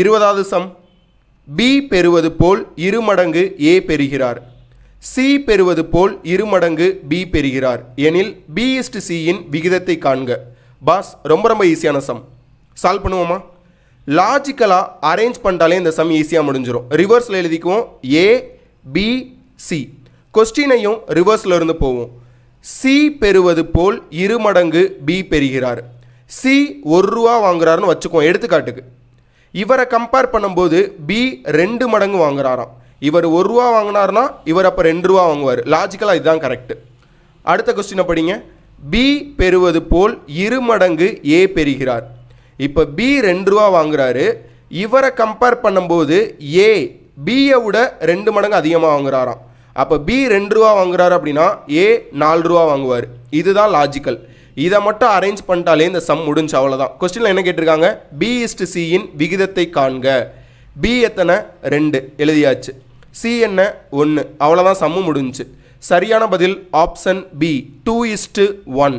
இருபதாவது some B பெறுவது போல் இரு மடங்கு ஏ பெறுகிறார் சி பெறுவது போல் இரு மடங்கு பி பெறுகிறார் எனில் பி இஸ்டு சியின் விகிதத்தை காண்க பாஸ் ரொம்ப ரொம்ப ஈஸியான சம் சால்வ் பண்ணுவோமா லாஜிக்கலாக அரேஞ்ச் பண்ணிட்டாலே இந்த சம் ஈஸியாக முடிஞ்சிடும் ரிவர்ஸில் எழுதிக்குவோம் ஏ பி சி கொஸ்டினையும் ரிவர்ஸில் இருந்து போவோம் சி பெறுவது போல் இரு மடங்கு பி பெறுகிறார் சி ஒரு ரூபா வாங்குறாருன்னு வச்சுக்குவோம் எடுத்துக்காட்டுக்கு இவரை கம்பேர் பண்ணும்போது பி ரெண்டு மடங்கு வாங்குறாராம் இவர் ஒரு ரூபா வாங்கினார்னா இவர் அப்போ ரெண்டு ரூபா வாங்குவார் லாஜிக்கலாக இதுதான் கரெக்டு அடுத்த கொஸ்டினை படிங்க பி பெறுவது போல் இரு மடங்கு ஏ பெறுகிறார் இப்போ பி ரெண்டு ரூபா வாங்குறாரு இவரை கம்பேர் பண்ணும்போது ஏ பியை விட ரெண்டு மடங்கு அதிகமாக வாங்குறாராம் அப்போ பி ரெண்டு ரூபா வாங்குறாரு அப்படின்னா ஏ நாலு ரூபா வாங்குவார் இதுதான் லாஜிக்கல் இதை மட்டும் அரேஞ்ச் பண்ணிட்டாலே இந்த சம் முடிஞ்சு அவ்வளோதான் கொஸ்டினில் என்ன கேட்டிருக்காங்க பி இஸ்டு சியின் விகிதத்தை காண்க பி எத்தனை ரெண்டு எழுதியாச்சு சி என்ன ஒன்று அவ்வளோதான் சம்மு முடிஞ்சு சரியான பதில் option B two is to one